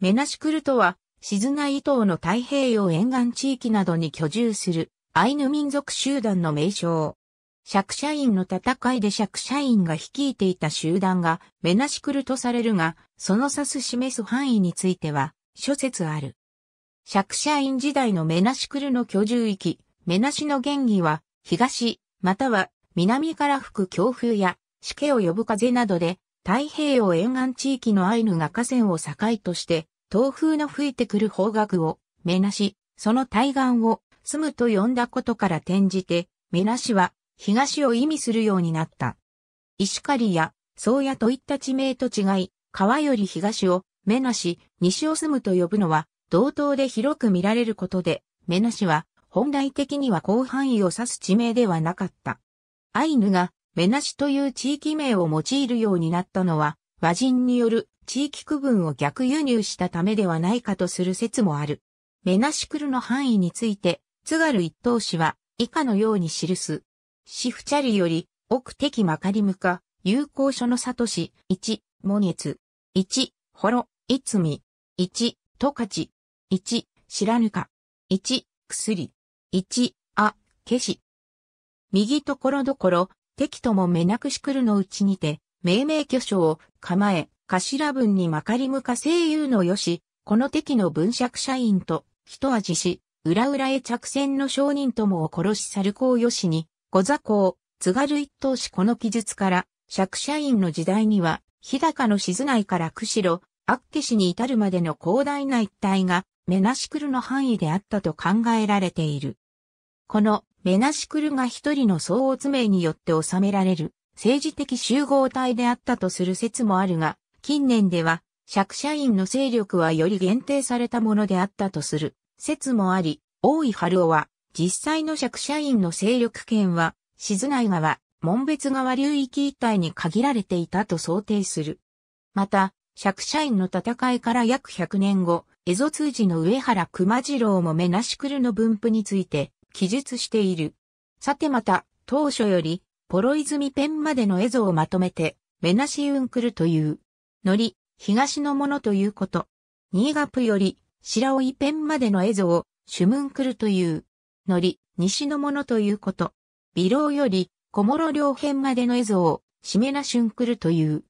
メナシクルとは、静ナ伊東の太平洋沿岸地域などに居住するアイヌ民族集団の名称。釈社員の戦いで釈社員が率いていた集団がメナシクルとされるが、その指す示す範囲については諸説ある。釈社員時代のメナシクルの居住域、メナシの原義は東、または南から吹く強風や、しけを呼ぶ風などで太平洋沿岸地域のアイヌが河川を境として、東風の吹いてくる方角を、メなし、その対岸を、住むと呼んだことから転じて、メなしは、東を意味するようになった。石狩や、宗谷といった地名と違い、川より東を、メなし、西を住むと呼ぶのは、同等で広く見られることで、メなしは、本来的には広範囲を指す地名ではなかった。アイヌがめなしという地域名を用いるようになったのは、和人による地域区分を逆輸入したためではないかとする説もある。めなしクルの範囲について、津軽一等市は以下のように記す。シフチャリより、奥敵まかりむか、有効書の里市、1、もげつ、1、ほろ、いつみ、1、とかち、1、知らぬか、1、薬、1、あ、けし。右ところどころ、敵とも目なくしくるのうちにて、命名巨匠を構え、頭文にまかりむか声優のよし、この敵の文爵社員と、一味し、裏裏へ着戦の商人ともを殺し去る公よしに、小座公、津軽一等しこの記述から、釈社員の時代には、日高の静内から釧路、厚岸に至るまでの広大な一帯が、目なしくるの範囲であったと考えられている。このメナシクルが一人の相応めによって収められる政治的集合体であったとする説もあるが、近年では、釈社員の勢力はより限定されたものであったとする説もあり、大井春夫は、実際の釈社員の勢力圏は、静内川、門別川流域一帯に限られていたと想定する。また、釈社員の戦いから約100年後、蝦夷通寺の上原熊次郎もメナシクルの分布について、記述している。さてまた、当初より、ポロ泉ペンまでの絵像をまとめて、メナシウンクルという、のり、東のものということ。ニーガプより、白老ペンまでの絵像を、シュムンクルという、のり、西のものということ。ビローより、小諸両辺までの絵像を、シメナシュンくるという。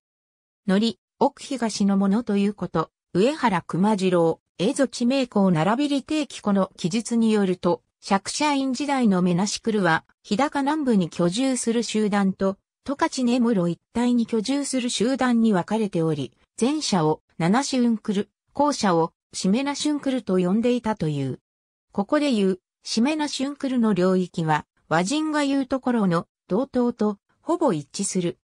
のり、奥東のものということ。上原熊次郎、絵像地名校並びり定期この記述によると、釈社員時代のメナシクルは、日高南部に居住する集団と、十勝根室一帯に居住する集団に分かれており、前者を七シュンクル、後者をシメナシュンクルと呼んでいたという。ここで言う、シメナシュンクルの領域は、和人が言うところの同等とほぼ一致する。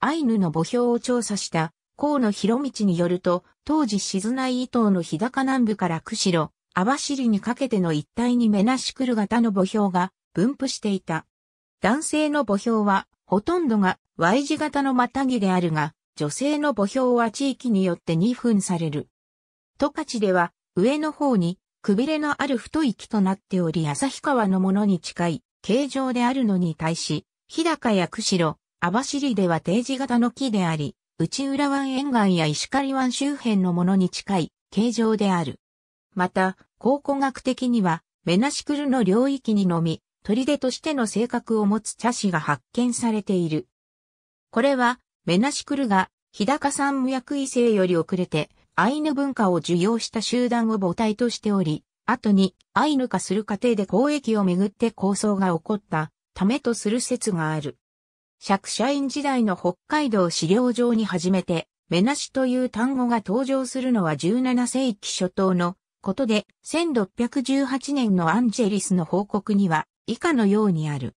アイヌの墓標を調査した河野博道によると、当時静内伊東の日高南部から釧路、網走にかけての一帯に目なしクる型の墓標が分布していた。男性の墓標は、ほとんどが Y 字型のまたぎであるが、女性の墓標は地域によって2分される。十勝では、上の方に、くびれのある太い木となっており、旭川のものに近い形状であるのに対し、日高や釧路、網走では定時型の木であり、内浦湾沿岸や石狩湾周辺のものに近い形状である。また、考古学的には、メナシクルの領域にのみ、砦としての性格を持つ茶師が発見されている。これは、メナシクルが、日高山無役異性より遅れて、アイヌ文化を受容した集団を母体としており、後にアイヌ化する過程で交易をめぐって構想が起こったためとする説がある。釈社員時代の北海道資料上に初めて、メナシという単語が登場するのは17世紀初頭のことで、1618年のアンジェリスの報告には、以下のようにある。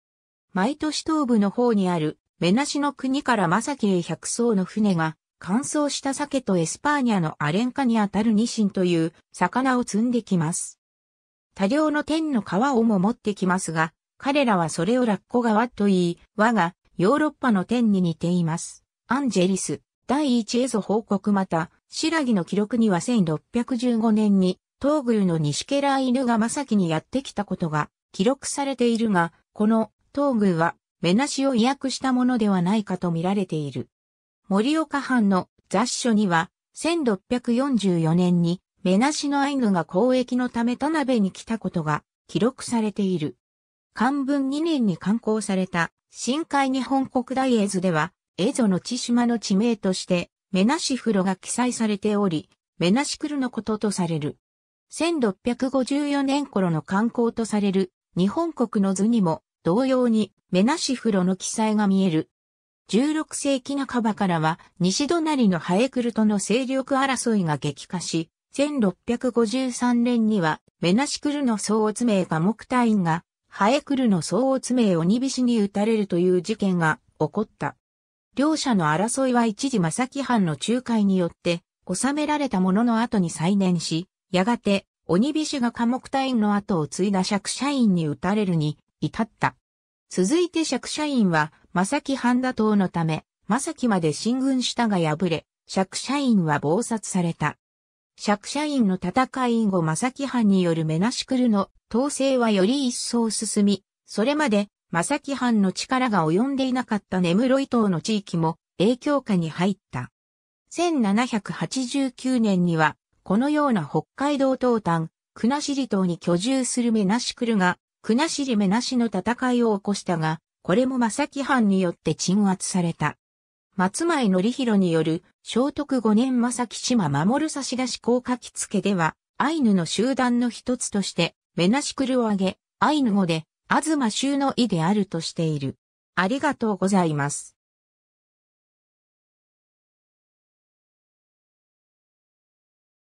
毎年東部の方にある、メナシの国からマサキへ100艘の船が、乾燥した鮭とエスパーニャのアレンカにあたるニシンという魚を積んできます。多量の天の皮をも持ってきますが、彼らはそれをラッコ川と言い、我がヨーロッパの天に似ています。アンジェリス、第一エゾ報告また、ラギの記録には1615年に東宮の西家来犬が正樹にやってきたことが記録されているが、この東宮は目なしを意訳したものではないかと見られている。森岡藩の雑書には、1644年に目なしのアイが交易のため田辺に来たことが記録されている。漢文2年に刊行された深海日本国大絵図では、映像の千島の地名として、目なし風呂が記載されており、目なしるのこととされる。1654年頃の観光とされる日本国の図にも同様に目なし風呂の記載が見える。16世紀半ばからは西隣のハエクルとの勢力争いが激化し、1653年にはメナシクルの総乙名が木隊員がハエクルの総乙名を鬼しに撃たれるという事件が起こった。両者の争いは一時正木藩の仲介によって収められたものの後に再燃し、やがて、鬼ビシュが科目隊員の後を継いだ釈社員に撃たれるに至った。続いて釈社員は、正木半田党のため、正木まで進軍したが敗れ、釈社員は暴殺された。釈社員の戦い後正木藩によるメナシクルの統制はより一層進み、それまで正木藩の力が及んでいなかった根室伊島の地域も影響下に入った。1789年にはこのような北海道東端、国後島に居住するメナシクルが、国後メナシの戦いを起こしたが、これも正木藩によって鎮圧された。松前則ろによる、聖徳5年正木島守差し出降書き付けでは、アイヌの集団の一つとして、メナシクルを挙げ、アイヌ語で、東州の意であるとしている。ありがとうございます。